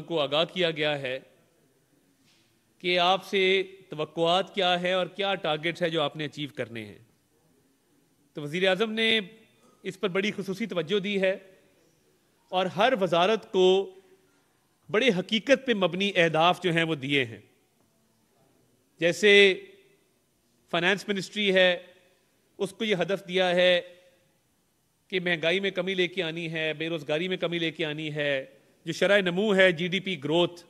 को आगाह किया गया है कि आपसे तो क्या है और क्या टारगेट्स है जो आपने अचीव करने हैं तो वज़ी अजम ने इस पर बड़ी खसूसी तवज्जो दी है और हर वजारत को बड़े हकीकत पे मबनी अहदाफ जो हैं वो दिए हैं जैसे फाइनेंस मिनिस्ट्री है उसको ये हदफ दिया है कि महंगाई में कमी लेके आनी है बेरोज़गारी में कमी लेके आनी है जो शरा नमू है जीडीपी ग्रोथ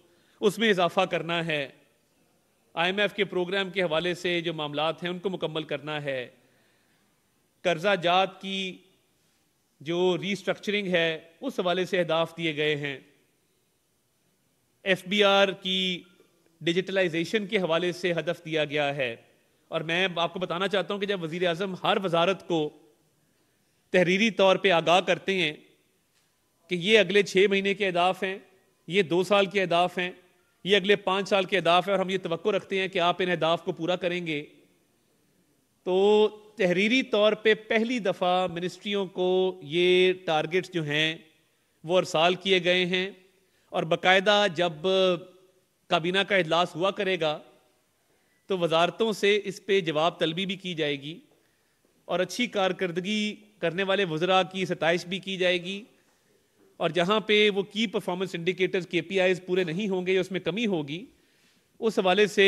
उसमें इजाफा करना है आईएमएफ के प्रोग्राम के हवाले से जो मामला हैं उनको मुकम्मल करना है कर्जा जात की जो रीस्ट्रक्चरिंग है उस हवाले से अहदाफ दिए गए हैं एफ बी आर की डिजिटलाइजेशन के हवाले से हदफ दिया गया है और मैं आपको बताना चाहता हूँ कि जब वज़ी अजम हर वजारत को तहरीरी तौर पर आगाह करते हैं कि ये अगले छः महीने के अहदाफ हैं ये दो साल के अहदाफ हैं ये अगले पाँच साल के अहदाफ हैं और हम ये तो रखते हैं कि आप इन अहदाफ को पूरा करेंगे तो तहरीरी तौर पे पहली दफ़ा मिनिस्ट्रियों को ये टारगेट्स जो हैं वो अरसाल किए गए हैं और बाकायदा जब काबीना का अजलास हुआ करेगा तो वजारतों से इस पर जवाब तलबी भी की जाएगी और अच्छी कारकर्दगी करने वाले वजरा की सतश भी की जाएगी और जहां पे वो की परफॉर्मेंस इंडिकेटर्स के पी पूरे नहीं होंगे या उसमें कमी होगी उस हवाले से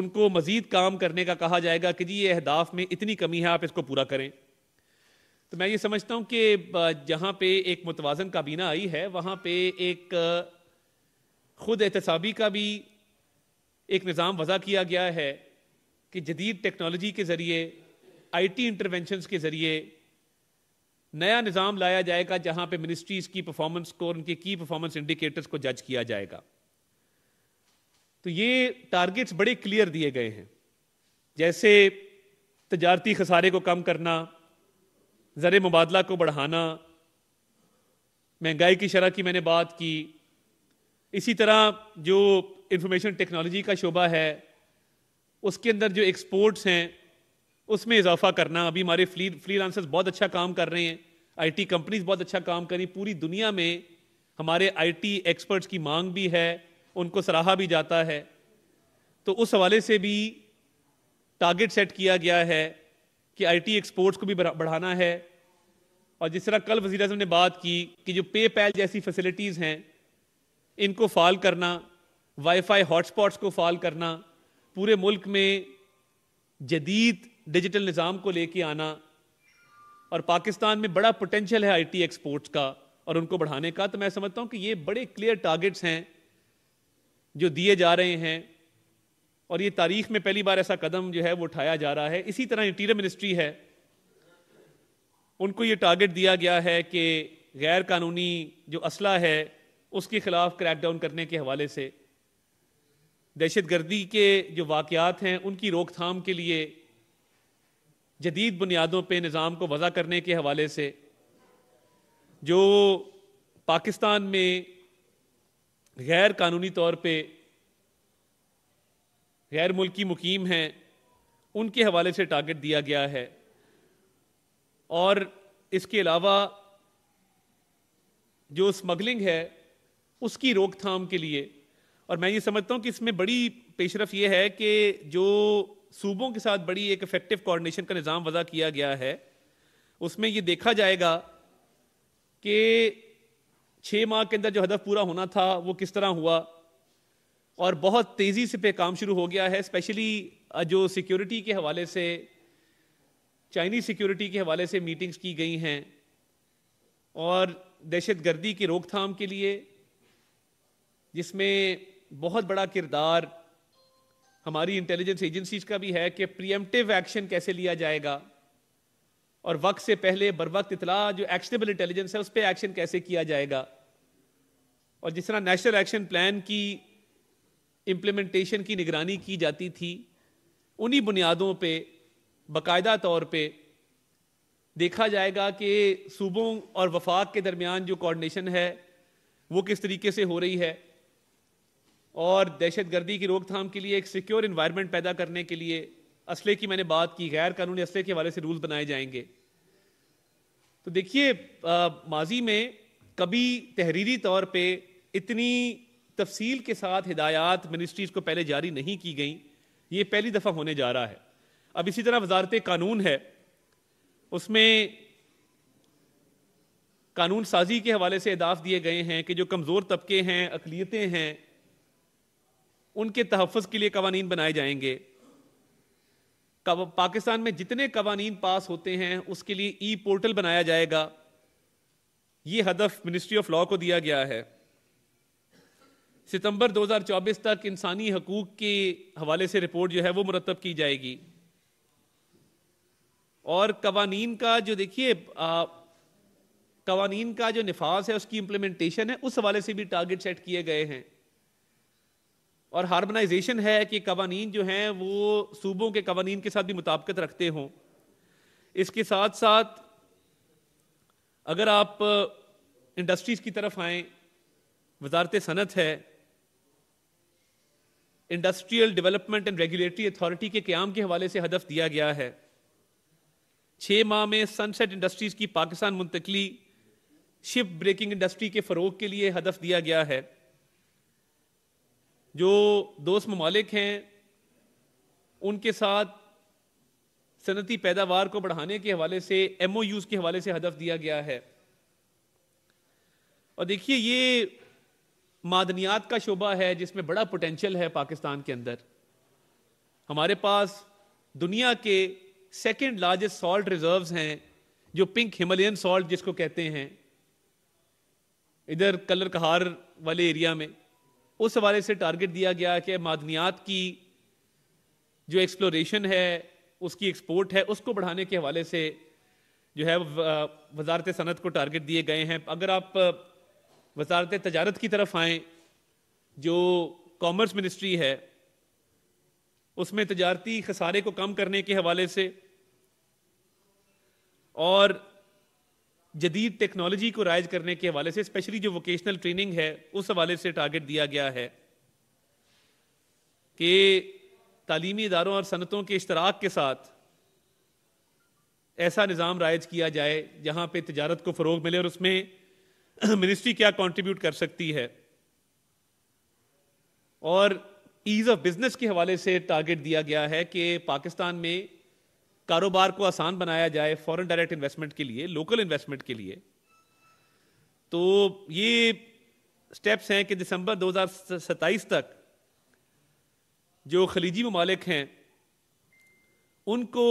उनको मजीद काम करने का कहा जाएगा कि जी ये अहदाफ में इतनी कमी है आप इसको पूरा करें तो मैं ये समझता हूँ कि जहाँ पे एक मुतवाजन काबीना आई है वहाँ पे एक खुद एहतसाबी का भी एक निज़ाम वज़ा किया गया है कि जदीद टेक्नोलॉजी के ज़रिए आई टी इंटरवेंशनस के ज़रिए नया निज़ाम लाया जाएगा जहां पे मिनिस्ट्रीज की परफॉर्मेंस को उनके की परफॉर्मेंस इंडिकेटर्स को जज किया जाएगा तो ये टारगेट्स बड़े क्लियर दिए गए हैं जैसे तजारती खसारे को कम करना ज़र मुबादला को बढ़ाना महंगाई की शरह की मैंने बात की इसी तरह जो इंफॉर्मेशन टेक्नोलॉजी का शोबा है उसके अंदर जो एक्सपोर्ट्स हैं उसमें इजाफा करना अभी हमारे फ्री फ्रीलांसर्स बहुत अच्छा काम कर रहे हैं आईटी कंपनीज बहुत अच्छा काम कर रही पूरी दुनिया में हमारे आईटी एक्सपर्ट्स की मांग भी है उनको सराहा भी जाता है तो उस हवाले से भी टारगेट सेट किया गया है कि आईटी एक्सपोर्ट्स को भी बढ़ाना है और जिस तरह कल वजी अजम ने बात की कि जो पे पैल जैसी फैसिलिटीज़ हैं इनको फ़ाल करना वाईफाई हॉटस्पॉट्स को फ़ाल करना पूरे मुल्क में जदीद डिजिटल निज़ाम को लेके आना और पाकिस्तान में बड़ा पोटेंशियल है आईटी एक्सपोर्ट्स का और उनको बढ़ाने का तो मैं समझता हूँ कि ये बड़े क्लियर टारगेट्स हैं जो दिए जा रहे हैं और ये तारीख में पहली बार ऐसा कदम जो है वो उठाया जा रहा है इसी तरह इंटीरियर मिनिस्ट्री है उनको ये टारगेट दिया गया है कि गैर कानूनी जो असला है उसके खिलाफ क्रैकडाउन करने के हवाले से दहशत गर्दी के जो वाकयात हैं उनकी रोकथाम के लिए जदीद बुनियादों पर निज़ाम को वज़ा करने के हवाले से जो पाकिस्तान में गैर कानूनी तौर पर गैर मुल्की मुकीम हैं उनके हवाले से टारगेट दिया गया है और इसके अलावा जो स्मगलिंग है उसकी रोकथाम के लिए और मैं ये समझता हूँ कि इसमें बड़ी पेशरफ ये है कि जो सूबों के साथ बड़ी एक इफेक्टिव कोऑर्डिनेशन का निज़ाम वज़ा किया गया है उसमें ये देखा जाएगा कि छः माह के अंदर जो हदफ पूरा होना था वो किस तरह हुआ और बहुत तेज़ी से पे काम शुरू हो गया है स्पेशली जो सिक्योरिटी के हवाले से चाइनीज़ सिक्योरिटी के हवाले से मीटिंग्स की गई हैं और दहशत गर्दी की रोकथाम के लिए जिसमें बहुत बड़ा किरदार हमारी इंटेलिजेंस एजेंसीज का भी है कि प्रियमटिव एक्शन कैसे लिया जाएगा और वक्त से पहले बर वक्त इतला जो एक्शनेबल इंटेलिजेंस है उस पर एक्शन कैसे किया जाएगा और जिस तरह नेशनल एक्शन प्लान की इम्प्लीमेंटेशन की निगरानी की जाती थी उन्हीं बुनियादों पे बाकायदा तौर पे देखा जाएगा कि सूबों और वफाक के दरमियान जो कोऑर्डिनेशन है वो किस तरीके से हो रही है और दहशतगर्दी की रोकथाम के लिए एक सिक्योर इन्वायरमेंट पैदा करने के लिए असले की मैंने बात की गैर कानूनी असले के हवाले से रूल बनाए जाएंगे तो देखिए माजी में कभी तहरीरी तौर पे इतनी तफसील के साथ हिदायत मिनिस्ट्रीज को पहले जारी नहीं की गई ये पहली दफ़ा होने जा रहा है अब इसी तरह वजारत कानून है उसमें कानून साजी के हवाले से अहदाफ़ दिए गए हैं कि जो कमज़ोर तबके हैं अकलीतें हैं उनके तहफ़ के लिए कवानीन बनाए जाएंगे पाकिस्तान में जितने कवानीन पास होते हैं उसके लिए ई पोर्टल बनाया जाएगा ये हदफ मिनिस्ट्री ऑफ लॉ को दिया गया है सितंबर 2024 तक इंसानी हकूक के हवाले से रिपोर्ट जो है वो मुरतब की जाएगी और कवानीन का जो देखिए कवानीन का जो नफाज है उसकी इम्प्लीमेंटेशन है उस हवाले से भी टारगेट सेट किए गए हैं और हारमोनाइजेशन है कि कवानीन जो हैं वो सूबों के कवानीन के साथ भी मुताबकत रखते हों इसके साथ साथ अगर आप इंडस्ट्रीज़ की तरफ आए वजारत सनत है industrial development and regulatory authority के क्याम के हवाले से हदफ दिया गया है छः माह में सनसेट इंडस्ट्रीज़ की पाकिस्तान मुंतकली शिप ब्रेकिंग इंडस्ट्री के फ़रोग के लिए हदफ दिया गया है जो दोस्त ममालिक हैं उनके साथ सनती पैदावार को बढ़ाने के हवाले से एम यूज़ के हवाले से हदफ दिया गया है और देखिए ये मादनियात का शोबा है जिसमें बड़ा पोटेंशल है पाकिस्तान के अंदर हमारे पास दुनिया के सेकेंड लार्जेस्ट सॉल्ट रिजर्व्स हैं जो पिंक हिमालयन सॉल्ट जिसको कहते हैं इधर कलर कहार वाले एरिया में उस हवाले से टारगेट दिया गया कि मादनियात की जो एक्सप्लोरेशन है उसकी एक्सपोर्ट है उसको बढ़ाने के हवाले से जो है वजारत सनत को टारगेट दिए गए हैं अगर आप वजारत तजारत की तरफ आएँ जो कॉमर्स मिनिस्ट्री है उसमें तजारती खसारे को कम करने के हवाले से और जदीद टेक्नोलॉजी को राइज करने के हवाले से स्पेशली जो वोकेशनल ट्रेनिंग है उस हवाले से टारगेट दिया गया है कि तालीमी इदारों और सनतों के इश्तराक के साथ ऐसा निज़ाम राइज किया जाए जहाँ पर तजारत को फ़रोग मिले और उसमें मिनिस्ट्री क्या कॉन्ट्रीब्यूट कर सकती है और ईज़ ऑफ बिज़नेस के हवाले से टारगेट दिया गया है कि पाकिस्तान में कारोबार को आसान बनाया जाए फॉरेन डायरेक्ट इन्वेस्टमेंट के लिए लोकल इन्वेस्टमेंट के लिए तो ये स्टेप्स हैं कि दिसंबर 2027 तक जो खलीजी ममालिक हैं उनको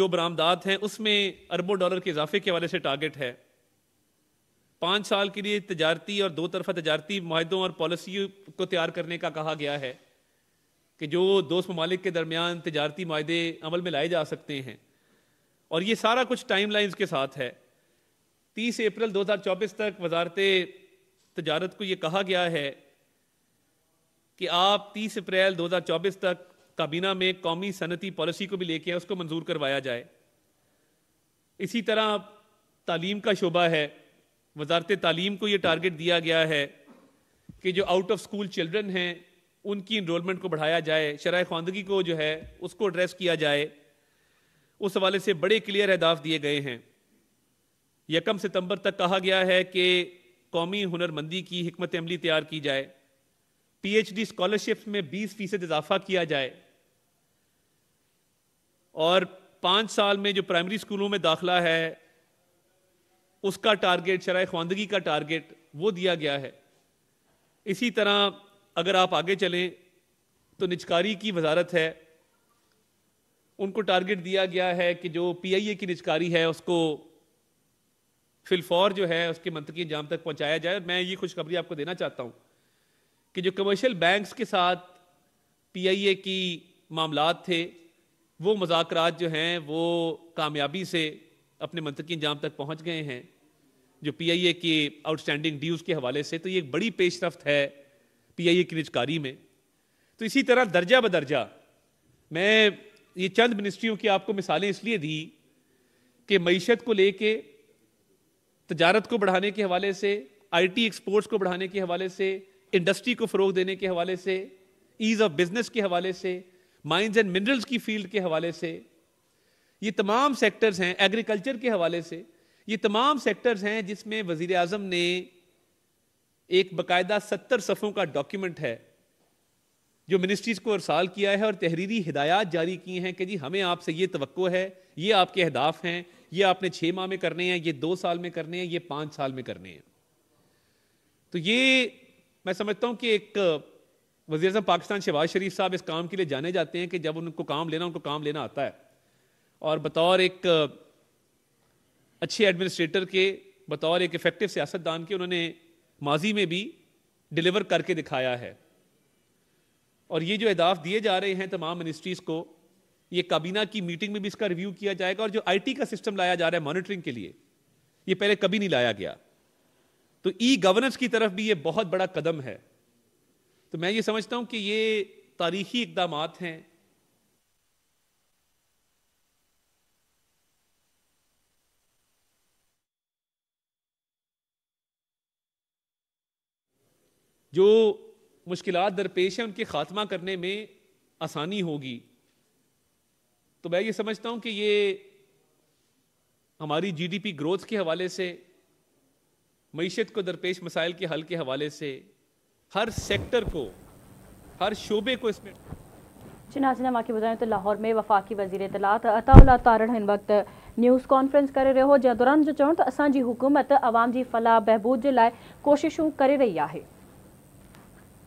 जो बरामदात हैं उसमें अरबों डॉलर के इजाफे के हवाले से टारगेट है पाँच साल के लिए तजारती और दो तरफा तजारती माहों और पॉलिसी को तैयार करने का कहा गया है कि जो दोस्त ममालिक के दरमियान तजारती माहे अमल में लाए जा सकते हैं और ये सारा कुछ टाइम लाइन्स के साथ है तीस अप्रैल दो हज़ार चौबीस तक वजारत तजारत को ये कहा गया है कि आप तीस अप्रैल दो हज़ार चौबीस तक काबीना में कौमी सनती पॉलिसी को भी लेके आए उसको मंजूर करवाया जाए इसी तरह तालीम का शोबा है वजारत तालीम को ये टारगेट दिया गया है कि जो आउट ऑफ स्कूल चिल्ड्रन हैं उनकी इनरोलमेंट को बढ़ाया जाए शराय खानदगी को जो है उसको एड्रेस किया जाए उस हवाले से बड़े क्लियर अहदाफ दिए गए हैं यकम सितंबर तक कहा गया है कि कौमी हुनरमंदी की हमत अमली तैयार की जाए पी एच डी स्कॉलरशिप में बीस फीसद इजाफा किया जाए और पांच साल में जो प्राइमरी स्कूलों में दाखिला है उसका टारगेट शराय खानदगी का टारगेट वो दिया गया है इसी तरह अगर आप आगे चलें तो निचकारी की वजारत है उनको टारगेट दिया गया है कि जो ए की निचकारी है उसको फिलफौर जो है उसके मंत्री अंजाम तक पहुंचाया जाए मैं ये खुशखबरी आपको देना चाहता हूं कि जो कमर्शियल बैंक्स के साथ ए की मामला थे वो मजाक जो हैं वो कामयाबी से अपने मंत्री अंजाम तक पहुंच गए हैं जो पीआईए के आउटस्टैंडिंग ड्यूज़ के हवाले से तो ये एक बड़ी पेशरफ है पीआईए की निजकारी में तो इसी तरह दर्जा ब दर्जा मैं ये चंद मिनिस्ट्रियों की आपको मिसालें इसलिए दी कि मीशत को लेके तजारत को बढ़ाने के हवाले से आईटी एक्सपोर्ट्स को बढ़ाने के हवाले से इंडस्ट्री को फ़रोग देने के हवाले से ईज़ ऑफ बिज़नेस के हवाले से माइंस एंड मिनरल्स की फील्ड के हवाले से ये तमाम सेक्टर्स हैं एग्रीकल्चर के हवाले से ये तमाम सेक्टर्स हैं जिसमें वज़ी अजम ने एक बकायदा सत्तर सफ़ों का डॉक्यूमेंट है जो मिनिस्ट्रीज को अरसाल किया है और तहरीरी हिदायत जारी की हैं कि जी हमें आपसे ये तो है ये आपके अहदाफ हैं ये आपने छः माह में करने हैं ये दो साल में करने हैं ये पाँच साल में करने हैं तो ये मैं समझता हूँ कि एक वजी अजम पाकिस्तान शहबाज शरीफ साहब इस काम के लिए जाने जाते हैं कि जब उनको काम लेना उनको काम लेना आता है और बतौर एक अच्छे एडमिनिस्ट्रेटर के बतौर एक इफ़ेक्टिव सियासतदान के उन्होंने माजी में भी डिलीवर करके दिखाया है और ये जो अहदाफ दिए जा रहे हैं तमाम मिनिस्ट्रीज़ को ये काबीना की मीटिंग में भी इसका रिव्यू किया जाएगा और जो आईटी का सिस्टम लाया जा रहा है मॉनिटरिंग के लिए ये पहले कभी नहीं लाया गया तो ई गवर्नेंस की तरफ भी ये बहुत बड़ा कदम है तो मैं ये समझता हूँ कि ये तारीखी इकदाम हैं जो मुश्किल दरपेश हैं उनके ख़ात्मा करने में आसानी होगी तो मैं ये समझता हूँ कि ये हमारी जीडीपी ग्रोथ के हवाले से मीशत को दरपेश मसाइल के हल के हवाले से हर सेक्टर को हर शोबे को इसमें नाजिन वाक बताएं तो लाहौर में वफाकी वजीर इतलात अता तारण इन वक्त न्यूज़ कॉन्फ्रेंस कर रहे हो जै दौरान जो चवन तो असांजी हुकूमत आवाम की फलाह बहबूद के लिए कोशिशों करे रही है